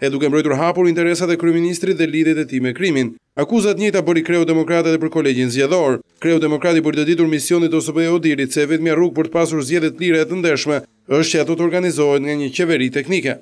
e duke mbrojtur hapur interesat e kryeministrit dhe lidhjet e tij me krimin. Akuzat njëta bëri kreu demokratët për kolegjin zgjedhor. Kreu demokrati për të ditur misionit osbe për Odirit se vetëm rrugë për të pasur zgjedhje të lira e të ndeshme është që ato të organizohen nga një qeveri teknike.